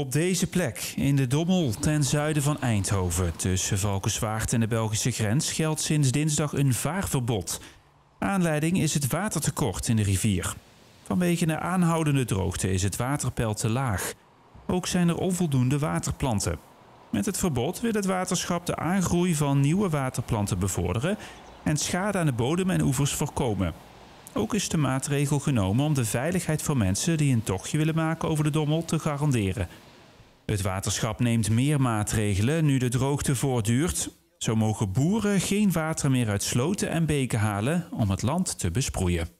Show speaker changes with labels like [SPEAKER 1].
[SPEAKER 1] Op deze plek, in de Dommel, ten zuiden van Eindhoven, tussen Valkenswaard en de Belgische grens, geldt sinds dinsdag een vaarverbod. Aanleiding is het watertekort in de rivier. Vanwege de aanhoudende droogte is het waterpeil te laag. Ook zijn er onvoldoende waterplanten. Met het verbod wil het waterschap de aangroei van nieuwe waterplanten bevorderen en schade aan de bodem en oevers voorkomen. Ook is de maatregel genomen om de veiligheid van mensen die een tochtje willen maken over de Dommel te garanderen. Het waterschap neemt meer maatregelen nu de droogte voortduurt. Zo mogen boeren geen water meer uit sloten en beken halen om het land te besproeien.